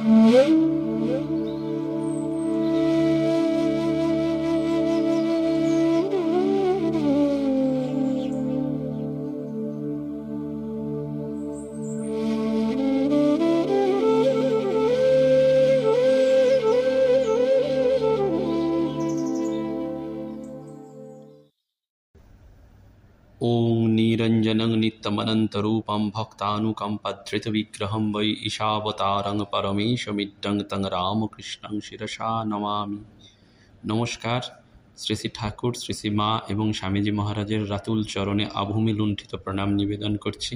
Mm-hmm. अनन्तरूपं भक्तानुकम्पधृतविग्रहं वै ईशावतारं परमेशमिड्डं তং রামকৃষ্ণং শিরসা নমামি নমস্কার শ্রী শ্রী ঠাকুর শ্রী শ্রী মা এবং স্বামীজি মহারাজের রাতুল চরণে আভূমি লুণ্ঠিত প্রণাম নিবেদন করছি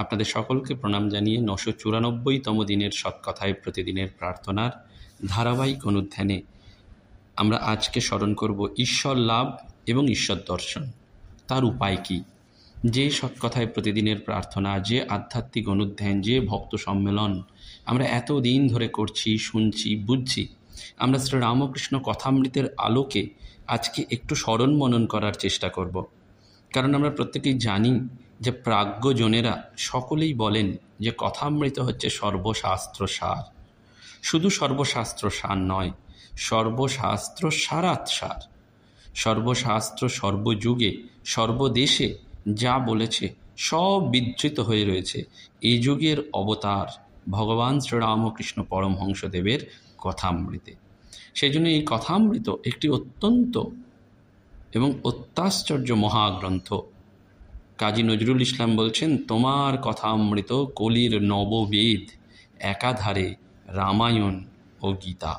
আপনাদের সকলকে প্রণাম জানিয়ে নশো চুরানব্বইতম দিনের সৎকথায় প্রতিদিনের প্রার্থনার ধারাবাহিক অনুধ্যানে আমরা আজকে স্মরণ করব ঈশ্বর লাভ এবং ঈশ্বর দর্শন তার উপায় কী যে সৎকথায় প্রতিদিনের প্রার্থনা যে আধ্যাত্মিক অনুধ্যান যে ভক্ত সম্মেলন আমরা এত দিন ধরে করছি শুনছি বুঝছি আমরা শ্রী রামকৃষ্ণ কথামৃতের আলোকে আজকে একটু স্মরণ মনন করার চেষ্টা করব কারণ আমরা প্রত্যেকেই জানি যে প্রাজ্ঞজনেরা সকলেই বলেন যে কথামৃত হচ্ছে সর্বশাস্ত্র সার শুধু সর্বশাস্ত্র সার নয় সর্বশাস্ত্র সারাৎসার সর্বশাস্ত্র সর্বযুগে সর্বদেশে যা বলেছে সব বিধৃত হয়ে রয়েছে এই যুগের অবতার ভগবান শ্রীরামকৃষ্ণ পরমহংসদেবের কথামৃতে সেই জন্য এই কথামৃত একটি অত্যন্ত এবং অত্যাশ্চর্য মহাগ্রন্থ কাজী নজরুল ইসলাম বলছেন তোমার কথামৃত কলির নববেদ একাধারে রামায়ণ ও গীতা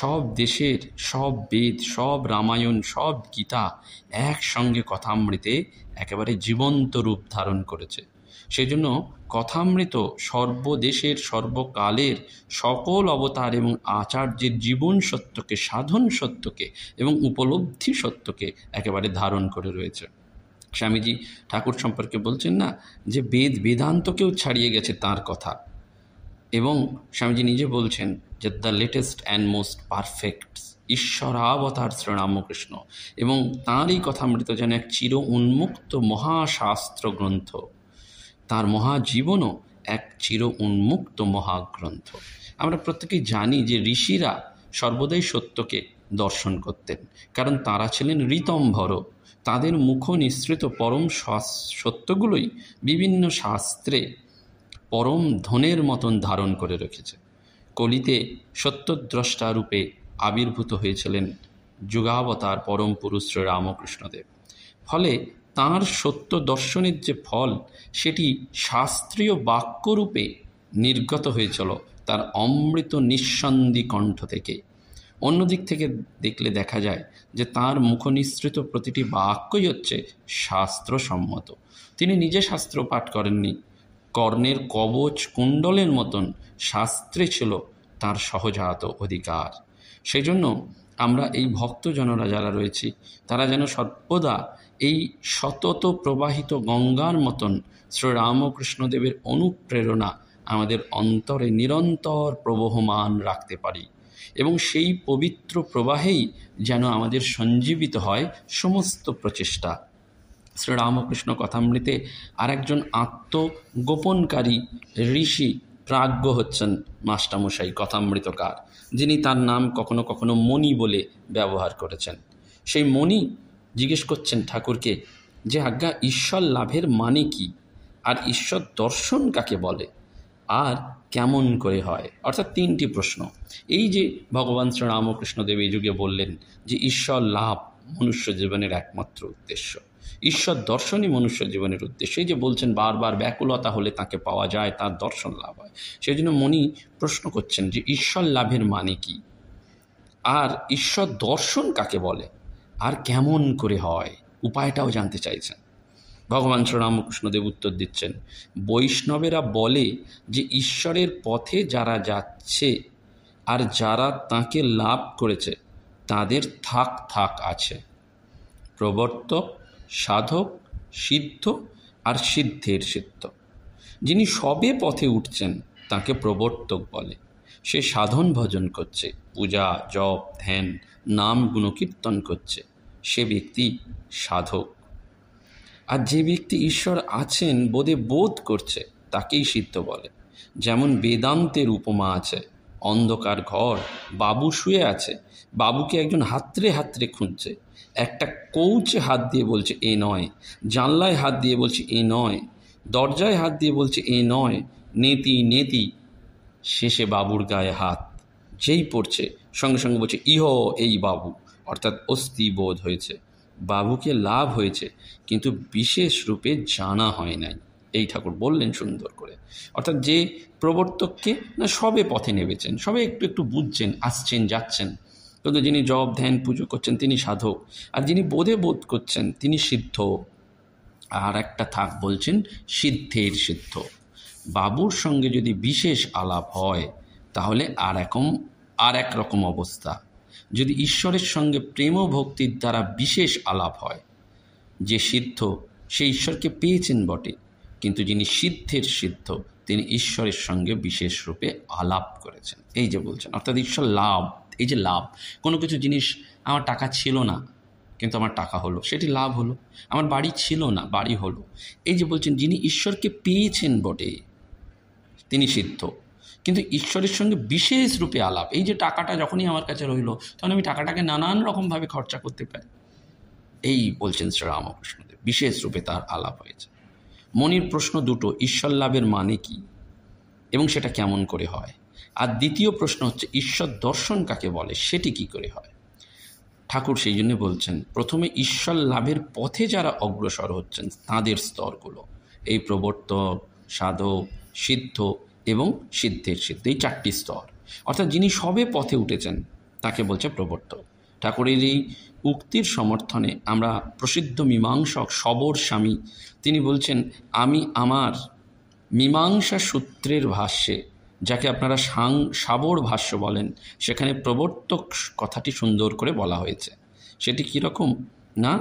সব দেশের সব বেদ সব রামায়ণ সব গীতা একসঙ্গে কথামৃতে একেবারে জীবন্ত রূপ ধারণ করেছে সেজন্য কথামৃত সর্বদেশের সর্বকালের সকল অবতার এবং আচার্যের জীবন সত্যকে সাধন সত্যকে এবং উপলব্ধি সত্যকে একেবারে ধারণ করে রয়েছে স্বামীজি ঠাকুর সম্পর্কে বলছেন না যে বেদ বেদান্তকেও ছাড়িয়ে গেছে তার কথা এবং স্বামীজি নিজে বলছেন যে the latest and most perfect ঈশ্বরাবতার শ্রীরামকৃষ্ণ এবং তাঁরই কথা মৃত যেন এক চির উন্মুক্ত মহাশাস্ত্র গ্রন্থ তার মহাজীবনও এক চির উন্মুক্ত মহাগ্রন্থ আমরা প্রত্যেকেই জানি যে ঋষিরা সর্বদাই সত্যকে দর্শন করতেন কারণ তারা ছিলেন ঋতম্ভর তাদের মুখ নিঃসৃত পরম সত্যগুলোই বিভিন্ন শাস্ত্রে পরম ধনের মতন ধারণ করে রেখেছে কলিতে সত্যদ্রষ্টারূপে আবির্ভূত হয়েছিলেন যুগাবতার পরম পুরুষ শ্রী রামকৃষ্ণদেব ফলে তাঁর সত্য দর্শনের যে ফল সেটি শাস্ত্রীয় বাক্যরূপে নির্গত হয়েছিল তার অমৃত নিঃসন্ধি কণ্ঠ থেকে অন্যদিক থেকে দেখলে দেখা যায় যে তার মুখনিসৃত প্রতিটি বাক্যই হচ্ছে শাস্ত্রসম্মত তিনি নিজে শাস্ত্র পাঠ করেননি কর্ণের কবচ কুণ্ডলের মতন শাস্ত্রে ছিল তার সহজাত অধিকার সেই জন্য আমরা এই ভক্তজনরা যারা রয়েছি তারা যেন সর্বদা এই সতত প্রবাহিত গঙ্গার মতন শ্রীরামকৃষ্ণদেবের অনুপ্রেরণা আমাদের অন্তরে নিরন্তর প্রবহমান রাখতে পারি এবং সেই পবিত্র প্রবাহেই যেন আমাদের সঞ্জীবিত হয় সমস্ত প্রচেষ্টা শ্রীরামকৃষ্ণ কথামৃতে আরেকজন আত্মগোপনকারী ঋষি প্রাজ্ঞ হচ্ছেন মাস্টামশাই কথামৃতকার যিনি তার নাম কখনো কখনো মণি বলে ব্যবহার করেছেন সেই মণি জিজ্ঞেস করছেন ঠাকুরকে যে আজ্ঞা ঈশ্বর লাভের মানে কি আর ঈশ্বর দর্শন কাকে বলে আর কেমন করে হয় অর্থাৎ তিনটি প্রশ্ন এই যে ভগবান শ্রীরামকৃষ্ণদেব এই যুগে বললেন যে ঈশ্বর লাভ মনুষ্য জীবনের একমাত্র উদ্দেশ্য ঈশ্বর দর্শনই মনুষ্য জীবনের উদ্দেশ্যে যে বলছেন বারবার ব্যাকুলতা হলে তাকে পাওয়া যায় তার দর্শন লাভ হয় সেই জন্য মনি প্রশ্ন করছেন যে ঈশ্বর লাভের মানে কি আর ঈশ্বর দর্শন কাকে বলে আর কেমন করে হয় উপায়টাও জানতে চাইছেন ভগবান শ্রীরামকৃষ্ণদেব উত্তর দিচ্ছেন বৈষ্ণবেরা বলে যে ঈশ্বরের পথে যারা যাচ্ছে আর যারা তাকে লাভ করেছে তাদের থাক থাক আছে প্রবর্তক সাধক সিদ্ধ আর সিদ্ধের সিদ্ধ যিনি সবে পথে উঠছেন তাকে প্রবর্তক বলে সে সাধন ভজন করছে পূজা জপ ধ্যান নাম গুণকীর্তন করছে সে ব্যক্তি সাধক আর যে ব্যক্তি ঈশ্বর আছেন বোধে বোধ করছে তাকেই সিদ্ধ বলে যেমন বেদান্তের উপমা আছে অন্ধকার ঘর বাবু শুয়ে আছে বাবুকে একজন হাতরে হাতরে খুঁজছে একটা কৌচে হাত দিয়ে বলছে এ নয় জানলায় হাত দিয়ে বলছে এ নয় দরজায় হাত দিয়ে বলছে এ নয় নেতি নেতি শেষে বাবুর গায়ে হাত যেই পড়ছে সঙ্গে সঙ্গে বলছে ইহ এই বাবু অর্থাৎ অস্থি বোধ হয়েছে বাবুকে লাভ হয়েছে কিন্তু বিশেষ রূপে জানা হয় নাই এই ঠাকুর বললেন সুন্দর করে অর্থাৎ যে প্রবর্তককে না সবে পথে নেমেছেন সবে একটু একটু বুঝছেন আসছেন যাচ্ছেন কিন্তু যিনি জব ধ্যান পুজো করছেন তিনি সাধক আর যিনি বোধে বোধ করছেন তিনি সিদ্ধ আর একটা থাক বলছেন সিদ্ধের সিদ্ধ বাবুর সঙ্গে যদি বিশেষ আলাপ হয় তাহলে আর একম আর এক রকম অবস্থা যদি ঈশ্বরের সঙ্গে প্রেম ভক্তির দ্বারা বিশেষ আলাপ হয় যে সিদ্ধ সে ঈশ্বরকে পেয়েছেন বটে কিন্তু যিনি সিদ্ধের সিদ্ধ তিনি ঈশ্বরের সঙ্গে বিশেষ রূপে আলাপ করেছেন এই যে বলছেন অর্থাৎ ঈশ্বর লাভ এই যে লাভ কোনো কিছু জিনিস আমার টাকা ছিল না কিন্তু আমার টাকা হলো সেটি লাভ হলো আমার বাড়ি ছিল না বাড়ি হলো এই যে বলছেন যিনি ঈশ্বরকে পেয়েছেন বটে তিনি সিদ্ধ কিন্তু ঈশ্বরের সঙ্গে বিশেষ রূপে আলাপ এই যে টাকাটা যখনই আমার কাছে রইল তখন আমি টাকাটাকে নানান রকমভাবে খরচা করতে পারি এই বলছেন শ্রী রামকৃষ্ণদেব বিশেষ রূপে তার আলাপ হয়েছে মনির প্রশ্ন দুটো ঈশ্বর লাভের মানে কি এবং সেটা কেমন করে হয় আর দ্বিতীয় প্রশ্ন হচ্ছে ঈশ্বর দর্শন কাকে বলে সেটি কি করে হয় ঠাকুর সেই জন্য বলছেন প্রথমে ঈশ্বর লাভের পথে যারা অগ্রসর হচ্ছেন তাদের স্তরগুলো এই প্রবর্তক সাধক সিদ্ধ এবং সিদ্ধের সিদ্ধ এই চারটি স্তর অর্থাৎ যিনি সবে পথে উঠেছেন তাকে বলছে প্রবর্তক ঠাকুরের এই উক্তির সমর্থনে আমরা প্রসিদ্ধ মীমাংসক সবর স্বামী তিনি বলছেন আমি আমার মীমাংসা সূত্রের ভাষ্যে যাকে আপনারা সাং সাবর ভাষ্য বলেন সেখানে প্রবর্তক কথাটি সুন্দর করে বলা হয়েছে সেটি কীরকম না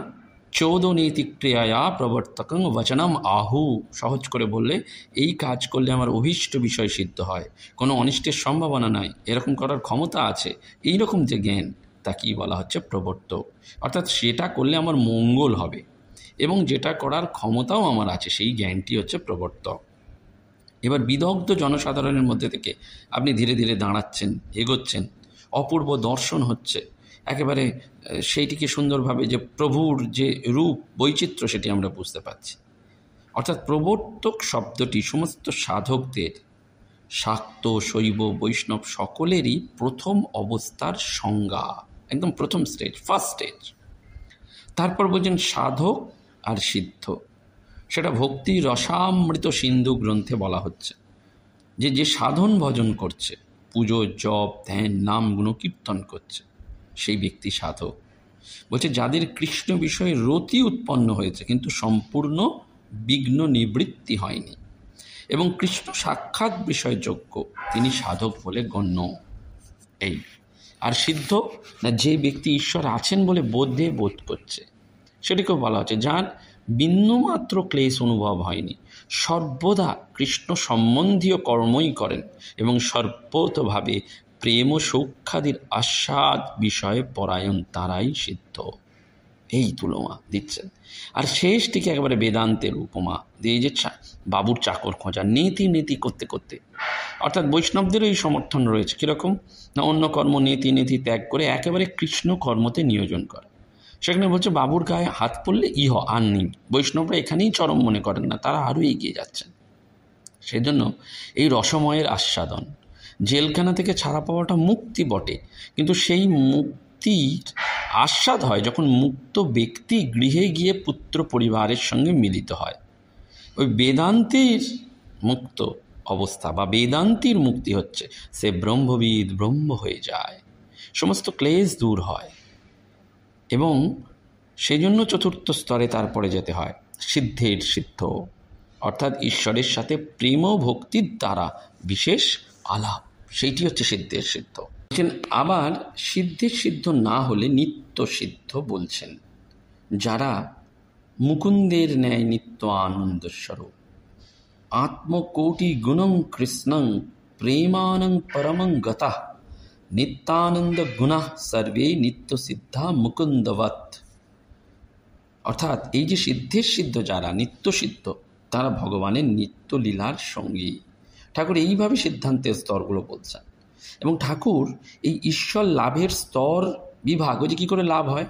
চৌদনীতিক্রিয়ায়া প্রবর্তকং বচনাম আহু সহজ করে বললে এই কাজ করলে আমার অভীষ্ট বিষয় সিদ্ধ হয় কোনো অনিষ্টের সম্ভাবনা নাই এরকম করার ক্ষমতা আছে এই রকম যে জ্ঞান তাকেই বলা হচ্ছে প্রবর্তক অর্থাৎ সেটা করলে আমার মঙ্গল হবে এবং যেটা করার ক্ষমতাও আমার আছে সেই জ্ঞানটি হচ্ছে প্রবর্তক এবার বিদগ্ধ জনসাধারণের মধ্যে থেকে আপনি ধীরে ধীরে দাঁড়াচ্ছেন এগোচ্ছেন অপূর্ব দর্শন হচ্ছে একেবারে সেইটিকে সুন্দরভাবে যে প্রভুর যে রূপ বৈচিত্র্য সেটি আমরা বুঝতে পারছি অর্থাৎ প্রবর্তক শব্দটি সমস্ত সাধকদের শাক্ত শৈব বৈষ্ণব সকলেরই প্রথম অবস্থার সংজ্ঞা একদম প্রথম স্টেজ ফার্স্ট স্টেজ তারপর বলছেন সাধক আর সিদ্ধ সেটা ভক্তি রসামৃত সিন্ধু গ্রন্থে বলা হচ্ছে যে যে সাধন ভজন করছে পুজো জপ ধ্যান নাম গুণ কীর্তন করছে সেই ব্যক্তি সাধক বলছে যাদের কৃষ্ণ বিষয়ে রতি উৎপন্ন হয়েছে কিন্তু সম্পূর্ণ বিঘ্ন নিবৃত্তি হয়নি এবং কৃষ্ণ সাক্ষাৎ বিষয়যোগ্য তিনি সাধক বলে গণ্য এই আর সিদ্ধ না যে ব্যক্তি ঈশ্বর আছেন বলে বোধে বোধ করছে সেটিকেও বলা হচ্ছে যার বিন্দুমাত্র ক্লেশ অনুভব হয়নি সর্বদা কৃষ্ণ সম্বন্ধীয় কর্মই করেন এবং সর্বতভাবে প্রেম সৌখ্যাদির আস্বাদ বিষয়ে পরায়ণ তারাই সিদ্ধ এই তুলমা দিচ্ছেন আর শেষটিকে একেবারে বেদান্তের উপমা দিয়ে যে বাবুর চাকর খোঁজা নীতি নীতি করতে করতে অর্থাৎ বৈষ্ণবদেরও এই সমর্থন রয়েছে কীরকম না অন্য কর্ম নীতি নীতি ত্যাগ করে একেবারে কৃষ্ণ কর্মতে নিয়োজন করে সেখানে বলছে বাবুর গায়ে হাত পড়লে ইহ আর নেই বৈষ্ণবরা এখানেই চরম মনে করেন না তারা আরও এগিয়ে যাচ্ছেন সেজন্য এই রসময়ের আস্বাদন জেলখানা থেকে ছাড়া পাওয়াটা মুক্তি বটে কিন্তু সেই মুক্তির আস্বাদ হয় যখন মুক্ত ব্যক্তি গৃহে গিয়ে পুত্র পরিবারের সঙ্গে মিলিত হয় ওই বেদান্তির মুক্ত অবস্থা বা বেদান্তির মুক্তি হচ্ছে সে ব্রহ্মবিদ ব্রহ্ম হয়ে যায় সমস্ত ক্লেশ দূর হয় এবং সেজন্য চতুর্থ স্তরে তারপরে যেতে হয় সিদ্ধের সিদ্ধ অর্থাৎ ঈশ্বরের সাথে প্রেম ভক্তির দ্বারা বিশেষ আলাপ সেইটি হচ্ছে সিদ্ধের সিদ্ধ বলছেন আবার সিদ্ধের সিদ্ধ না হলে নিত্য সিদ্ধ বলছেন যারা মুকুন্দের ন্যায় নিত্য আনন্দস্বরূপ আত্মকোটি গুণং কৃষ্ণং প্রেমানং পরমং গতা নিত্যানন্দ গুণাহ সর্বে নিত্য সিদ্ধা মুকুন্দবৎ অর্থাৎ এই যে সিদ্ধের সিদ্ধ যারা নিত্য সিদ্ধ তারা ভগবানের নিত্য লীলার সঙ্গী ঠাকুর এইভাবে সিদ্ধান্তের স্তরগুলো বলছেন এবং ঠাকুর এই ঈশ্বর লাভের স্তর বিভাগ ওই যে কী করে লাভ হয়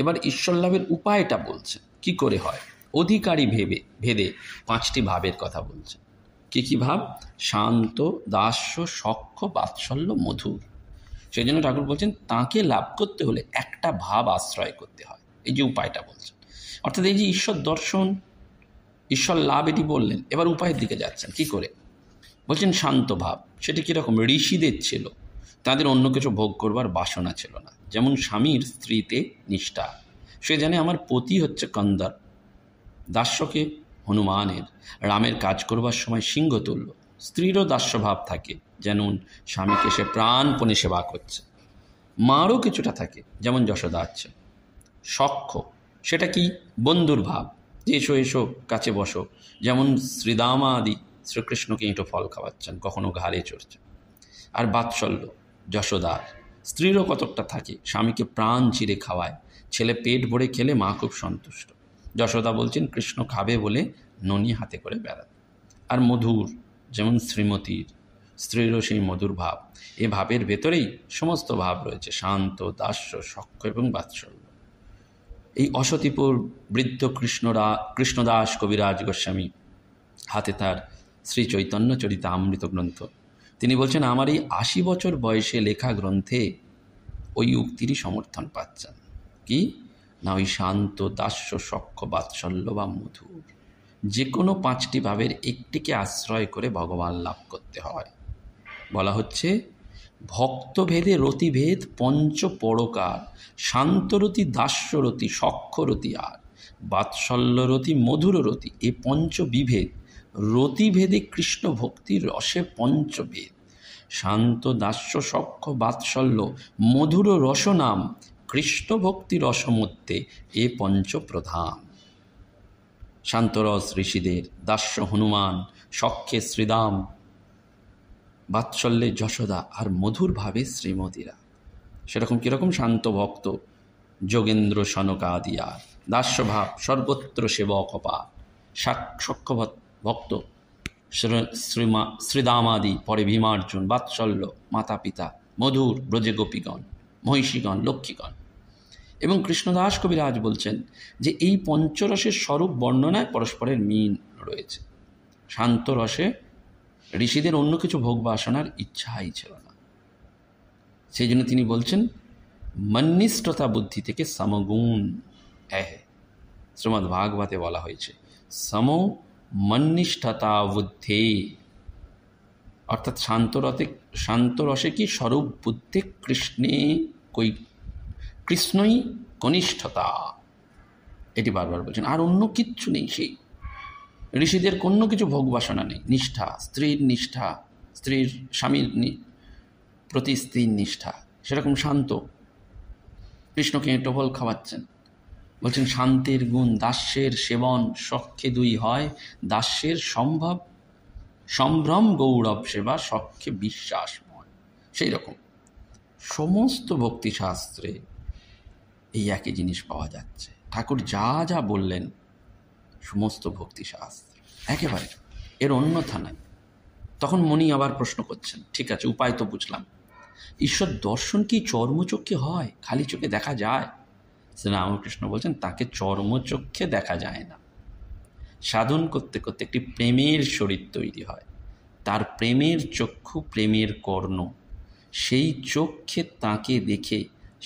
এবার ঈশ্বর লাভের উপায়টা বলছে কি করে হয় অধিকারী ভেবে ভেদে পাঁচটি ভাবের কথা বলছে কী কী ভাব শান্ত দাস্য সক্ষ বাৎসল্য মধুর সেই জন্য ঠাকুর বলছেন তাকে লাভ করতে হলে একটা ভাব আশ্রয় করতে হয় এই যে উপায়টা বলছেন অর্থাৎ এই যে ঈশ্বর দর্শন ঈশ্বর লাভ এটি বললেন এবার উপায়ের দিকে যাচ্ছেন কি করে বলছেন শান্ত ভাব সেটা কীরকম ঋষিদের ছিল তাদের অন্য কিছু ভোগ করবার বাসনা ছিল না যেমন স্বামীর স্ত্রীতে নিষ্ঠা সে জানে আমার পতি হচ্ছে কন্দর দাস্যকে হনুমানের রামের কাজ করবার সময় সিংহ তুল্য স্ত্রীরও দাস্যভাব থাকে যেন স্বামীকে সে প্রাণপণে সেবা করছে মারও কিছুটা থাকে যেমন যশোদা আছে সক্ষ সেটা কি বন্ধুর ভাব যে এসো এসো কাছে বসো যেমন শ্রীদামা আদি শ্রীকৃষ্ণকে ইঁটো ফল খাওয়াচ্ছেন কখনো ঘাড়ে চড়ছেন আর বাৎসল্য যশোদার স্ত্রীরও কতকটা থাকে স্বামীকে প্রাণ চিরে খাওয়ায় ছেলে পেট ভরে খেলে মা খুব সন্তুষ্ট যশোদা বলছেন কৃষ্ণ খাবে বলে ননি হাতে করে বেড়াত আর মধুর যেমন শ্রীমতীর স্ত্রীর সেই মধুর ভাব এ ভাবের ভেতরেই সমস্ত ভাব রয়েছে শান্ত দাস্য সক্ষ এবং বাৎসল্য এই অসতিপুর বৃদ্ধ কৃষ্ণরা কৃষ্ণদাস কবিরাজ গোস্বামী হাতে তার শ্রী চৈতন্য চরিত আমৃত গ্রন্থ তিনি বলছেন আমার এই আশি বছর বয়সে লেখা গ্রন্থে ওই উক্তিরই সমর্থন পাচ্ছেন কি না ওই শান্ত দাস্য সক্ষ বাৎসল্য বা মধুর যে কোনো পাঁচটি ভাবের একটিকে আশ্রয় করে ভগবান লাভ করতে হয় বলা হচ্ছে ভক্তভেদে রতিভেদ পঞ্চ পরকার শান্তরতি দাস্যরতি সক্ষরতি আর বাৎসল্যরতি মধুররতি এ পঞ্চ বিভেদ রতিভেদে কৃষ্ণ ভক্তির রসে পঞ্চভেদ শান্ত দাস্য সক্ষ বাৎসল্য মধুর নাম কৃষ্ণ ভক্তি রসমত্তে এ পঞ্চ প্রধান শান্তরস ঋষিদের দাস্য হনুমান সক্ষে শ্রীদাম বাৎসল্যে যশোদা আর মধুরভাবে শ্রীমতীরা সেরকম কীরকম শান্ত ভক্ত যোগেন্দ্র সনকাদিয়া দাস্যভাব সর্বত্র সেবক অপার সাক্ষ ভক্ত শ্রীমা শ্রীদামাদি পরে ভীমার্জুন বাৎসল্য মাতা পিতা মধুর ব্রজে গোপীগণ মহিষীগণ লক্ষ্মীগণ এবং কৃষ্ণদাস কবিরাজ বলছেন যে এই পঞ্চরসের স্বরূপ বর্ণনায় পরস্পরের মিন রয়েছে শান্ত রসে ঋষিদের অন্য কিছু ভোগ বাসনার ইচ্ছাই ছিল না সেই জন্য তিনি বলছেন মন্নিষ্ঠতা বুদ্ধি থেকে সমগুণ এহে শ্রীমদ্ ভাগবতে বলা হয়েছে সম মন্নিষ্ঠতা বুদ্ধি অর্থাৎ শান্তরতে শান্তরসে কি স্বরূপ বুদ্ধে কৃষ্ণে কই কৃষ্ণই কনিষ্ঠতা এটি বারবার বলছেন আর অন্য কিচ্ছু নেই সেই ঋষিদের কোনো কিছু ভোগ বাসনা নেই নিষ্ঠা স্ত্রীর নিষ্ঠা স্ত্রীর স্বামীর প্রতি স্ত্রীর নিষ্ঠা সেরকম শান্ত কৃষ্ণকে টোভল খাওয়াচ্ছেন বলছেন শান্তির গুণ দাস্যের সেবন সক্ষে দুই হয় দাস্যের সম্ভব সম্ভ্রম গৌরব সেবা সক্ষে বিশ্বাসময় সেই রকম সমস্ত ভক্তিশাস্ত্রে এই একই জিনিস পাওয়া যাচ্ছে ঠাকুর যা যা বললেন সমস্ত ভক্তি শাস্ত্র একেবারে এর অন্যথা নাই তখন মনি আবার প্রশ্ন করছেন ঠিক আছে উপায় তো বুঝলাম ঈশ্বর দর্শন কি চর্মচক্ষে হয় খালি চোখে দেখা যায় শ্রী রামকৃষ্ণ বলছেন তাকে চর্মচক্ষে দেখা যায় না সাধন করতে করতে একটি প্রেমের শরীর তৈরি হয় তার প্রেমের চক্ষু প্রেমের কর্ণ সেই চক্ষে তাকে দেখে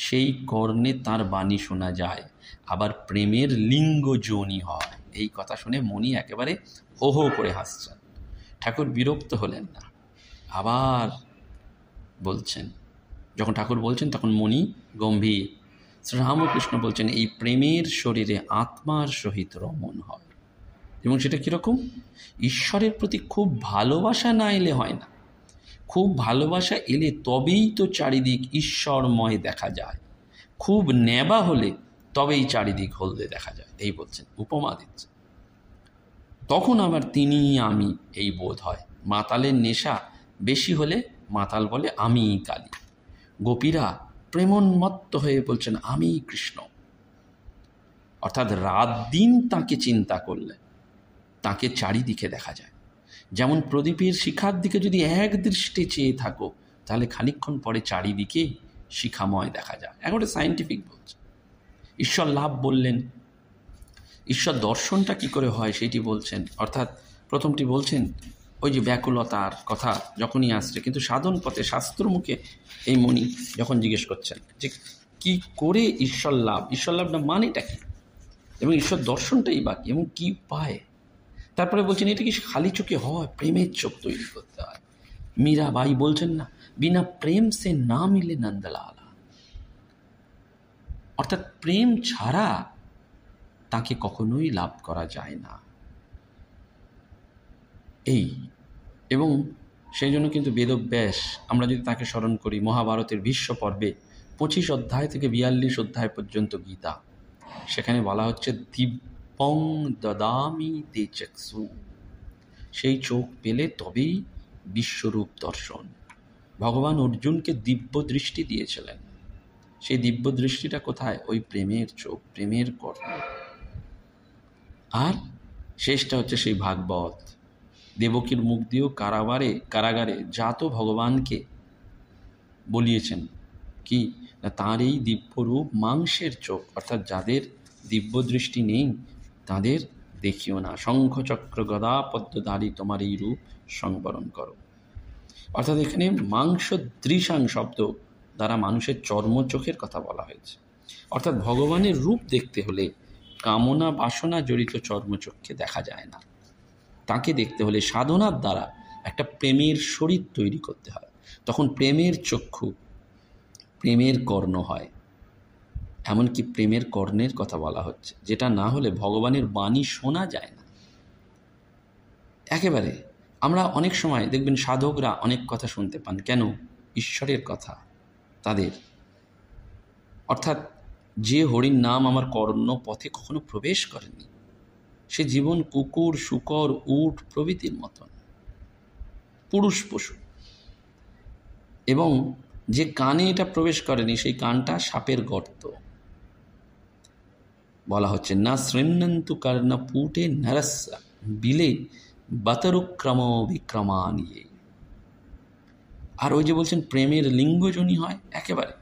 সেই কর্ণে তার বাণী শোনা যায় আবার প্রেমের লিঙ্গ যোনি হয় এই কথা শুনে মণি একেবারে হো হো করে হাসছেন ঠাকুর বিরক্ত হলেন না আবার বলছেন যখন ঠাকুর বলছেন তখন মণি গম্ভীর রামকৃষ্ণ বলছেন এই প্রেমের শরীরে আত্মার সহিত রমন হয় এবং সেটা কীরকম ঈশ্বরের প্রতি খুব ভালোবাসা না এলে হয় না খুব ভালোবাসা এলে তবেই তো চারিদিক ঈশ্বরময় দেখা যায় খুব নেবা হলে তবেই চারিদিক হলদে দেখা যায় এই বলছেন উপমা দিচ্ছেন তখন আবার তিনি আমি এই বোধ হয় মাতালের নেশা বেশি হলে মাতাল বলে আমি কালী গোপীরা প্রেমন্মত্ত হয়ে বলছেন আমি কৃষ্ণ অর্থাৎ রাত দিন তাকে চিন্তা করলে তাকে চারিদিকে দেখা যায় যেমন প্রদীপের শিখার দিকে যদি এক দৃষ্টে চেয়ে থাকো তাহলে খানিক্ষণ পরে চারিদিকে শিখাময় দেখা যায় এখন সাইন্টিফিক বলছে ঈশ্বর লাভ বললেন ঈশ্বর দর্শনটা কি করে হয় সেটি বলছেন অর্থাৎ প্রথমটি বলছেন ওই যে ব্যাকুলতার কথা যখনই আসছে কিন্তু সাধন পথে শাস্ত্রমুখে এই মণি যখন জিজ্ঞেস করছেন যে কি করে ঈশ্বর লাভ ঈশ্বর লাভটা মানেটা কি এবং ঈশ্বর দর্শনটাই বাকি এবং কি পায় তারপরে বলছেন এটা কি খালি চোখে হয় প্রেমের চোখ তৈরি করতে হয় মীরা বাই বলছেন না বিনা প্রেম সে না মিলে নন্দলাল অর্থাৎ প্রেম ছাড়া তাকে কখনোই লাভ করা যায় না এই এবং সেই জন্য কিন্তু বেদব্যাস আমরা যদি তাকে স্মরণ করি মহাভারতের ভীষ্ম পর্বে পঁচিশ অধ্যায় থেকে বিয়াল্লিশ অধ্যায় পর্যন্ত গীতা সেখানে বলা হচ্ছে দিব্যং দদামি তে চক্ষু সেই চোখ পেলে তবেই বিশ্বরূপ দর্শন ভগবান অর্জুনকে দিব্য দৃষ্টি দিয়েছিলেন সেই দিব্য দৃষ্টিটা কোথায় ওই প্রেমের চোখ প্রেমের কর্ম আর শেষটা হচ্ছে সেই ভাগবত দেবকীর মুখ দিয়েও কারাবারে কারাগারে জাত ভগবানকে বলিয়েছেন কি তাঁর এই দিব্যরূপ মাংসের চোখ অর্থাৎ যাদের দিব্য দৃষ্টি নেই তাদের দেখিও না শঙ্খচক্র গদা দাঁড়ি তোমার এই রূপ সংবরণ করো অর্থাৎ এখানে মাংস দৃশাং শব্দ দ্বারা মানুষের চর্মচোখের কথা বলা হয়েছে অর্থাৎ ভগবানের রূপ দেখতে হলে কামনা বাসনা জড়িত চর্মচক্ষে দেখা যায় না তাকে দেখতে হলে সাধনার দ্বারা একটা প্রেমের শরীর তৈরি করতে হয় তখন প্রেমের চক্ষু প্রেমের কর্ণ হয় এমনকি প্রেমের কর্ণের কথা বলা হচ্ছে যেটা না হলে ভগবানের বাণী শোনা যায় না একেবারে আমরা অনেক সময় দেখবেন সাধকরা অনেক কথা শুনতে পান কেন ঈশ্বরের কথা তাদের অর্থাৎ যে হরির নাম আমার কর্ণ পথে কখনো প্রবেশ করেনি সে জীবন কুকুর শুকর উট প্রভৃতির মতন পুরুষ পশু এবং যে কানে এটা প্রবেশ করেনি সেই কানটা সাপের গর্ত বলা হচ্ছে না না পুটে নরস্য বিলে বিক্রমা নিয়ে আর ওই যে বলছেন প্রেমের লিঙ্গ জনি হয় একেবারে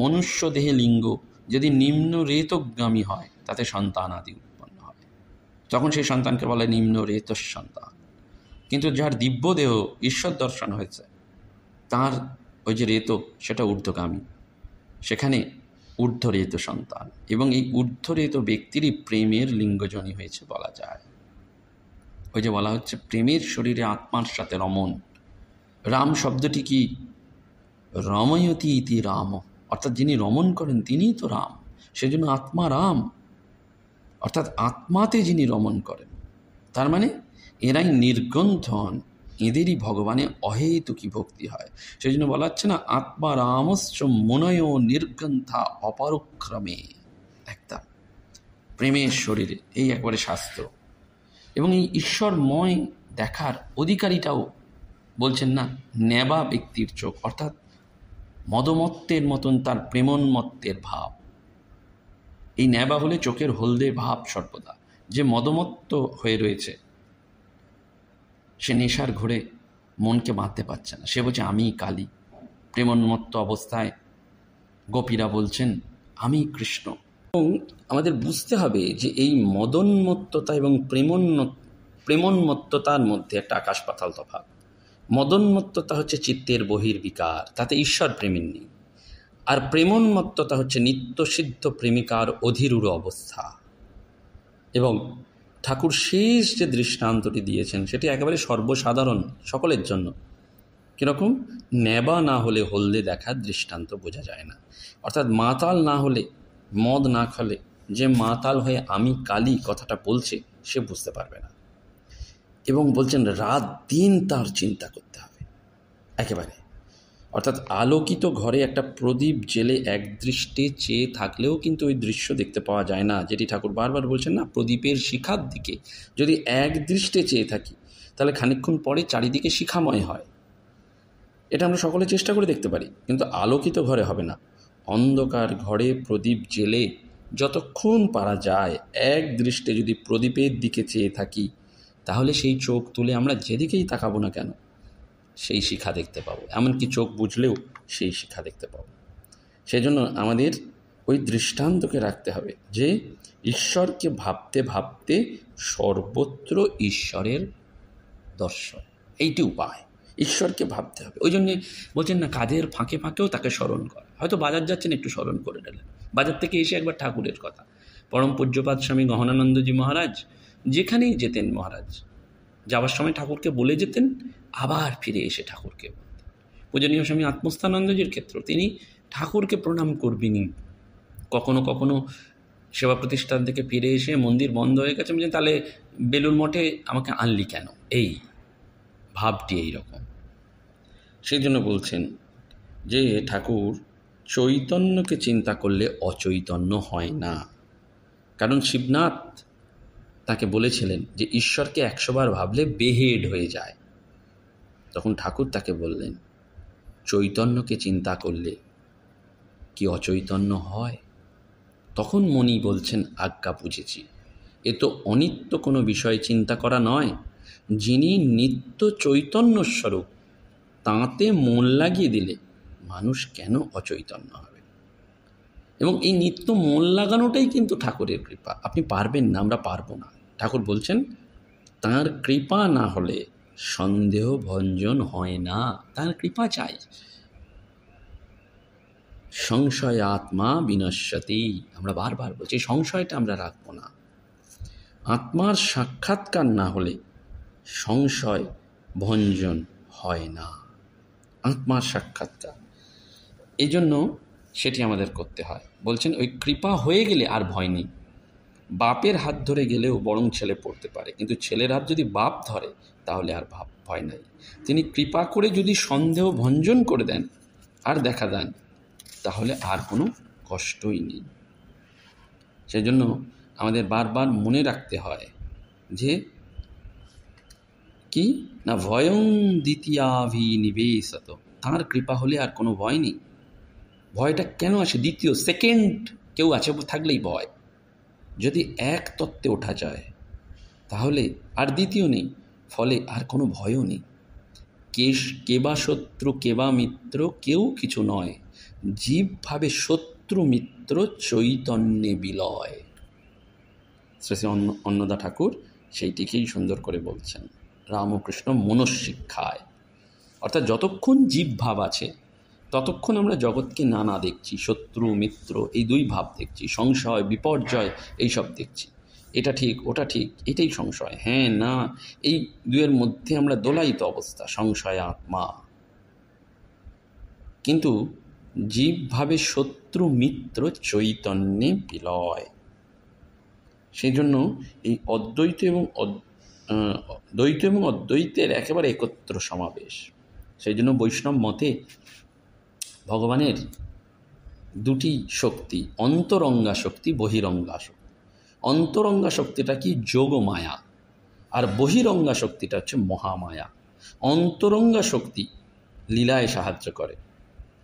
মনুষ্য দেহে লিঙ্গ যদি নিম্ন রেতগামী হয় তাতে সন্তান আদি উৎপন্ন হয় তখন সেই সন্তানকে বলে নিম্ন রেত সন্তান কিন্তু যার দিব্য দেহ ঈশ্বর দর্শন হয়েছে তার ওই যে রেত সেটা ঊর্ধ্বগামী সেখানে ঊর্ধ্বরেত সন্তান এবং এই ঊর্ধ্বরেত ব্যক্তিরই প্রেমের লিঙ্গজনী হয়েছে বলা যায় ওই যে বলা হচ্ছে প্রেমের শরীরে আত্মার সাথে রমন রাম শব্দটি কি রময়তি ইতি রাম অর্থাৎ যিনি রমণ করেন তিনিই তো রাম সেজন্য আত্মা রাম অর্থাৎ আত্মাতে যিনি রমণ করেন তার মানে এরাই নির্গন্থন এদেরই ভগবানে অহেতুকি ভক্তি হয় সেই জন্য বলা হচ্ছে না আত্মা রামশ্চ মনয় নির্গন্থা অপরক্রমে একদম প্রেমের শরীরে এই একবারে শাস্ত্র এবং এই ঈশ্বরময় দেখার অধিকারীটাও বলছেন না নেবা ব্যক্তির চোখ অর্থাৎ মদমত্বের মতন তার প্রেমন্মত্বের ভাব এই ন্যাবা হলে চোখের হলদে ভাব সর্বদা যে মদমত্ত হয়ে রয়েছে সে নেশার ঘরে মনকে বাঁধতে পারছে না সে বলছে আমি কালী প্রেমন্মত্ত অবস্থায় গোপীরা বলছেন আমি কৃষ্ণ এবং আমাদের বুঝতে হবে যে এই মদন্মত্ততা এবং প্রেমোন্নত প্রেমন্মত্ততার মধ্যে একটা আকাশ পাতাল তফাৎ মদন্মত্ততা হচ্ছে চিত্তের বহির্বিকার তাতে ঈশ্বর প্রেমের নেই আর প্রেমোন্মত্ততা হচ্ছে নিত্যসিদ্ধ প্রেমিকার অধীরূঢ় অবস্থা এবং ঠাকুর শেষ যে দৃষ্টান্তটি দিয়েছেন সেটি একেবারে সর্বসাধারণ সকলের জন্য কীরকম নেবা না হলে হলদে দেখার দৃষ্টান্ত বোঝা যায় না অর্থাৎ মাতাল না হলে মদ না খলে যে মাতাল হয়ে আমি কালি কথাটা বলছে সে বুঝতে পারবে না এবং বলছেন রাত দিন তার চিন্তা করতে হবে একেবারে অর্থাৎ আলোকিত ঘরে একটা প্রদীপ জেলে এক দৃষ্টে চেয়ে থাকলেও কিন্তু ওই দৃশ্য দেখতে পাওয়া যায় না যেটি ঠাকুর বারবার বলছেন না প্রদীপের শিখার দিকে যদি এক দৃষ্টে চেয়ে থাকি তাহলে খানিক্ষণ পরে চারিদিকে শিখাময় হয় এটা আমরা সকলে চেষ্টা করে দেখতে পারি কিন্তু আলোকিত ঘরে হবে না অন্ধকার ঘরে প্রদীপ জেলে যতক্ষণ পারা যায় এক দৃষ্টে যদি প্রদীপের দিকে চেয়ে থাকি তাহলে সেই চোখ তুলে আমরা যেদিকেই তাকাবো না কেন সেই শিক্ষা দেখতে পাবো এমনকি চোখ বুঝলেও সেই শিক্ষা দেখতে পাবো সেজন্য আমাদের ওই দৃষ্টান্তকে রাখতে হবে যে ঈশ্বরকে ভাবতে ভাবতে সর্বত্র ঈশ্বরের দর্শন এইটি উপায় ঈশ্বরকে ভাবতে হবে ওই জন্যে বলছেন না কাদের ফাঁকে ফাঁকেও তাকে স্মরণ করা হয়তো বাজার যাচ্ছেন একটু স্মরণ করে নিলেন বাজার থেকে এসে একবার ঠাকুরের কথা পরম পূজ্যপাত স্বামী গহনানন্দজি মহারাজ যেখানেই যেতেন মহারাজ যাওয়ার সময় ঠাকুরকে বলে যেতেন আবার ফিরে এসে ঠাকুরকে বলতেন পূজনীয় স্বামী আত্মস্থানন্দজির ক্ষেত্র তিনি ঠাকুরকে প্রণাম করবেনই কখনো কখনো সেবা প্রতিষ্ঠান থেকে ফিরে এসে মন্দির বন্ধ হয়ে গেছে বলছেন তাহলে বেলুর মঠে আমাকে আনলি কেন এই ভাবটি এই রকম সেই জন্য বলছেন যে ঠাকুর চৈতন্যকে চিন্তা করলে অচৈতন্য হয় না কারণ শিবনাথ তাকে বলেছিলেন যে ঈশ্বরকে একশোবার ভাবলে বেহেড হয়ে যায় তখন ঠাকুর তাকে বললেন চৈতন্যকে চিন্তা করলে কি অচৈতন্য হয় তখন মনি বলছেন আজ্ঞা বুঝেছি এ তো অনিত্য কোনো বিষয় চিন্তা করা নয় যিনি নিত্য চৈতন্য স্বরূপ তাঁতে মন লাগিয়ে দিলে মানুষ কেন অচৈতন্য হবে এবং এই নিত্য মন লাগানোটাই কিন্তু ঠাকুরের কৃপা আপনি পারবেন না আমরা পারবো না ঠাকুর বলছেন তার কৃপা না হলে সন্দেহ ভঞ্জন হয় না তার কৃপা চাই সংশয় আত্মা বিনশ্বতি আমরা বারবার বলছি সংশয়টা আমরা রাখবো না আত্মার সাক্ষাৎকার না হলে সংশয় ভঞ্জন হয় না আত্মার সাক্ষাৎকার এজন্য সেটি আমাদের করতে হয় বলছেন ওই কৃপা হয়ে গেলে আর ভয় নেই বাপের হাত ধরে গেলেও বরং ছেলে পড়তে পারে কিন্তু ছেলের হাত যদি বাপ ধরে তাহলে আর ভাব ভয় নাই তিনি কৃপা করে যদি সন্দেহ ভঞ্জন করে দেন আর দেখা দেন তাহলে আর কোনো কষ্টই নেই সেজন্য আমাদের বারবার মনে রাখতে হয় যে কি না ভয়ং দ্বিতীয়াভিনিবেশত তাঁর কৃপা হলে আর কোনো ভয় নেই ভয়টা কেন আসে দ্বিতীয় সেকেন্ড কেউ আছে থাকলেই ভয় যদি এক তত্ত্বে ওঠা যায় তাহলে আর দ্বিতীয় নেই ফলে আর কোনো ভয়ও নেই কে কেবা শত্রু কেবা মিত্র কেউ কিছু নয় জীবভাবে শত্রু মিত্র চৈতন্যে বিলয় শ্রী শ্রী অন্নদা ঠাকুর সেইটিকেই সুন্দর করে বলছেন রামকৃষ্ণ মনঃশিক্ষায় অর্থাৎ যতক্ষণ জীবভাব আছে ততক্ষণ আমরা জগৎকে নানা দেখছি শত্রু মিত্র এই দুই ভাব দেখছি সংশয় বিপর্যয় এইসব দেখছি এটা ঠিক ওটা ঠিক এটাই সংশয় হ্যাঁ না এই দুয়ের মধ্যে আমরা দোলায়িত অবস্থা সংশয় আত্মা কিন্তু জীবভাবে শত্রু মিত্র চৈতন্যে বিলয় সেই জন্য এই অদ্বৈত এবং দ্বৈত এবং অদ্বৈতের একেবারে একত্র সমাবেশ সেই জন্য বৈষ্ণব মতে ভগবানের দুটি শক্তি অন্তরঙ্গা শক্তি বহিরঙ্গা শক্তি অন্তরঙ্গা শক্তিটা কি যোগমায়া আর বহিরঙ্গা শক্তিটা হচ্ছে মহামায়া অন্তরঙ্গা শক্তি লীলায় সাহায্য করে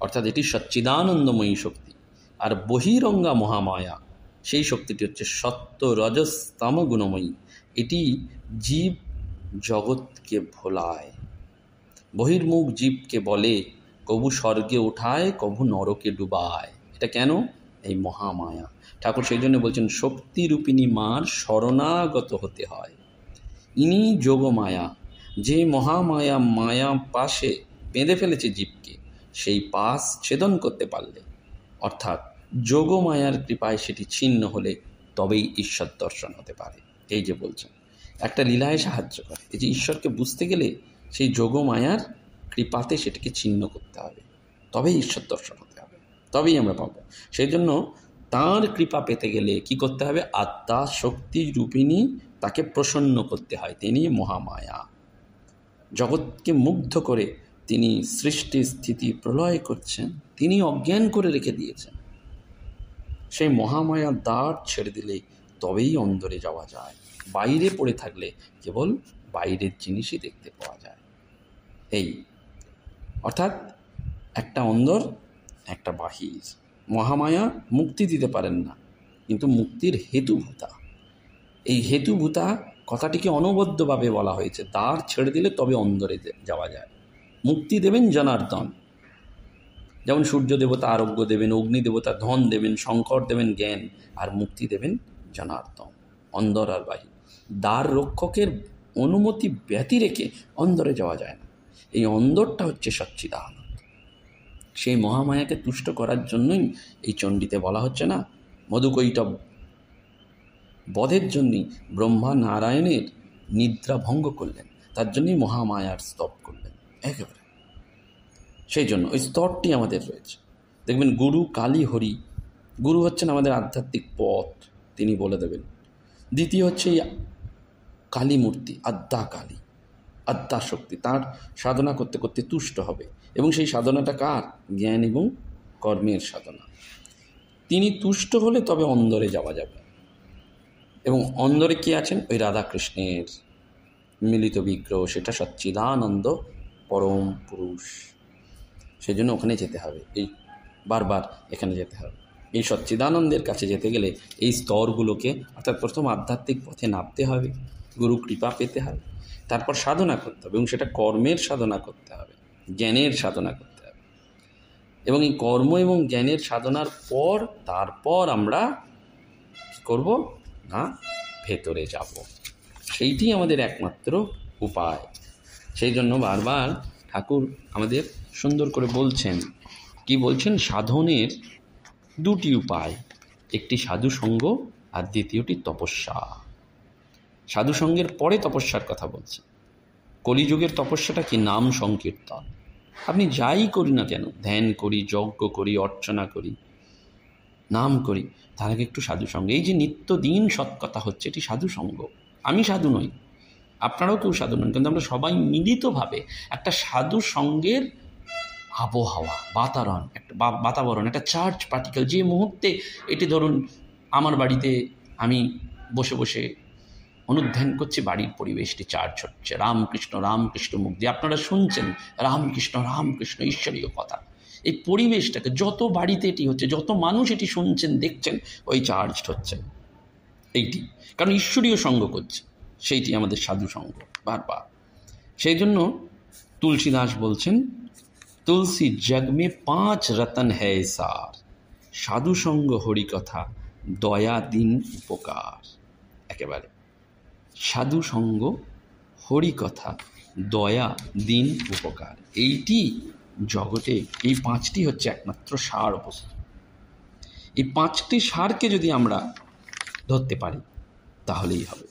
অর্থাৎ এটি সচ্চিদানন্দময়ী শক্তি আর বহিরঙ্গা মহামায়া সেই শক্তিটি হচ্ছে সত্য রজস্তম গুণময়ী এটি জীব জগৎকে ভোলায় বহির্মুখ জীবকে বলে কবু স্বর্গে ওঠায় কবু নরকে ডুবায় এটা কেন এই মহামায়া ঠাকুর সেই জন্য বলছেন শক্তিরূপিণী মার শরণাগত হতে হয় ইনি যোগমায়া যে মহামায়া মায়া পাশে বেঁধে ফেলেছে জীবকে সেই পাশ ছেদন করতে পারলে অর্থাৎ যোগমায়ার কৃপায় সেটি ছিন্ন হলে তবেই ঈশ্বর দর্শন হতে পারে এই যে বলছেন একটা লীলায় সাহায্য করে এই যে ঈশ্বরকে বুঝতে গেলে সেই যোগমায়ার কৃপাতে সেটিকে ছিন্ন করতে হবে তবেই ঈশ্বর দর্শন হতে হবে তবেই আমরা পাবো সেই জন্য তাঁর কৃপা পেতে গেলে কি করতে হবে আত্মা শক্তি রূপিণী তাকে প্রসন্ন করতে হয় তিনি মহামায়া জগৎকে মুগ্ধ করে তিনি সৃষ্টি স্থিতি প্রলয় করছেন তিনি অজ্ঞান করে রেখে দিয়েছেন সেই মহামায়া দ্বার ছেড়ে দিলে তবেই অন্দরে যাওয়া যায় বাইরে পড়ে থাকলে কেবল বাইরের জিনিসই দেখতে পাওয়া যায় এই অর্থাৎ একটা অন্দর একটা বাহির মহামায়া মুক্তি দিতে পারেন না কিন্তু মুক্তির হেতুভূতা এই হেতুভূতা কথাটিকে অনবদ্যভাবে বলা হয়েছে দ্বার ছেড়ে দিলে তবে অন্দরে যাওয়া যায় মুক্তি দেবেন জনার্দন যেমন সূর্য দেবতা আরোগ্য দেবেন অগ্নি দেবতা ধন দেবেন শঙ্কর দেবেন জ্ঞান আর মুক্তি দেবেন জনার্দন অন্দর আর বাহির দ্বার রক্ষকের অনুমতি ব্যতি রেখে অন্দরে যাওয়া যায় না এই অন্দরটা হচ্ছে সচ্চিদানন্দ সেই মহামায়াকে তুষ্ট করার জন্যই এই চণ্ডীতে বলা হচ্ছে না মধুকৈটব বধের জন্যই ব্রহ্মা নারায়ণের নিদ্রা ভঙ্গ করলেন তার জন্যই মহামায়ার স্তব করলেন একেবারে সেই জন্য ওই স্তরটি আমাদের রয়েছে দেখবেন গুরু কালী হরি গুরু হচ্ছেন আমাদের আধ্যাত্মিক পথ তিনি বলে দেবেন দ্বিতীয় হচ্ছে এই কালী মূর্তি আদ্যা কালী শক্তি তার সাধনা করতে করতে তুষ্ট হবে এবং সেই সাধনাটা কার জ্ঞান এবং কর্মের সাধনা তিনি তুষ্ট হলে তবে অন্দরে যাওয়া যাবে এবং অন্দরে কি আছেন ওই রাধাকৃষ্ণের মিলিত বিগ্রহ সেটা সচ্চিদানন্দ পরম পুরুষ সেই জন্য ওখানে যেতে হবে এই বারবার এখানে যেতে হবে এই সচ্চিদানন্দের কাছে যেতে গেলে এই স্তরগুলোকে অর্থাৎ প্রথম আধ্যাত্মিক পথে নামতে হবে গুরু কৃপা পেতে হবে তারপর সাধনা করতে হবে এবং সেটা কর্মের সাধনা করতে হবে জ্ঞানের সাধনা করতে হবে এবং এই কর্ম এবং জ্ঞানের সাধনার পর তারপর আমরা কী করবো না ভেতরে যাব সেইটি আমাদের একমাত্র উপায় সেই জন্য বারবার ঠাকুর আমাদের সুন্দর করে বলছেন কি বলছেন সাধনের দুটি উপায় একটি সাধু সঙ্গ আর দ্বিতীয়টি তপস্যা সাধুসঙ্গের পরে তপস্যার কথা বলছি কলিযুগের তপস্যাটা কি নাম সংকীর্তন আপনি যাই করি না কেন ধ্যান করি যজ্ঞ করি অর্চনা করি নাম করি তার আগে একটু সাধুসঙ্গ এই যে নিত্যদিন সৎকথা হচ্ছে এটি সাধুসঙ্গ আমি সাধু নই আপনারাও কেউ সাধু নন কিন্তু আমরা সবাই মিলিতভাবে একটা সাধু সঙ্গের আবহাওয়া বাতারণ একটা বাতাবরণ একটা চার্জ পার্টিকেল যে মুহূর্তে এটি ধরুন আমার বাড়িতে আমি বসে বসে অনুধ্যান করছি বাড়ির পরিবেশটি চার্জ হচ্ছে রামকৃষ্ণ রামকৃষ্ণ মুখ দিয়ে আপনারা শুনছেন রামকৃষ্ণ রামকৃষ্ণ ঈশ্বরীয় কথা এই পরিবেশটাকে যত বাড়িতে এটি হচ্ছে যত মানুষ এটি শুনছেন দেখছেন ওই চার্জড হচ্ছে এইটি কারণ ঈশ্বরীয় সঙ্গ করছে সেইটি আমাদের সাধু সঙ্গ বারবার সেই জন্য তুলসীদাস বলছেন তুলসী জগমে পাঁচ রতন হ্যায় সার সাধু সঙ্গ হরিকথা দয়া দিন উপকার একেবারে সাধু সঙ্গ হরিকথা দয়া দিন উপকার এইটি জগতে এই পাঁচটি হচ্ছে একমাত্র সার অবস্থা এই পাঁচটি সারকে যদি আমরা ধরতে পারি তাহলেই হবে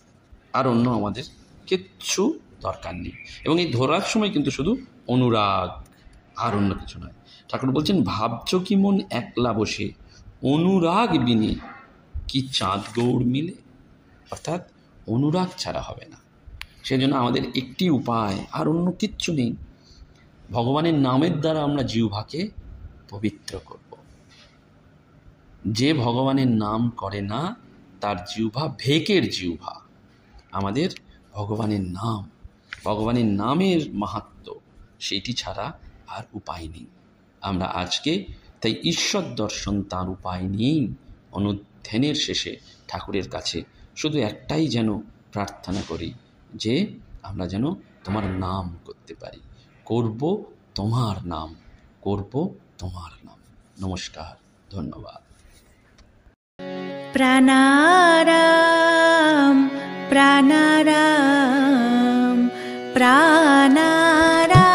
আর অন্য আমাদের কিচ্ছু দরকার নেই এবং এই ধরার সময় কিন্তু শুধু অনুরাগ আর অন্য কিছু নয় ঠাকুর বলছেন ভাবছ কি মন একলা বসে অনুরাগ বিনে কি চাঁদ গৌড় মিলে অর্থাৎ অনুরাগ ছাড়া হবে না সেজন্য আমাদের একটি উপায় আর অন্য কিচ্ছু নেই ভগবানের নামের দ্বারা আমরা জিহ্বাকে পবিত্র করব যে ভগবানের নাম করে না তার জিহ্বা ভেকের জিহ্বা আমাদের ভগবানের নাম ভগবানের নামের মাহাত্ম সেটি ছাড়া আর উপায় নেই আমরা আজকে তাই ঈশ্বর দর্শন তার উপায় নেই অনুধ্যানের শেষে ঠাকুরের কাছে শুধু একটাই যেন প্রার্থনা করি যে আমরা যেন তোমার নাম করতে পারি করব তোমার নাম করব তোমার নাম নমস্কার ধন্যবাদ প্রাণারাম প্রাণারাম প্রাণারাম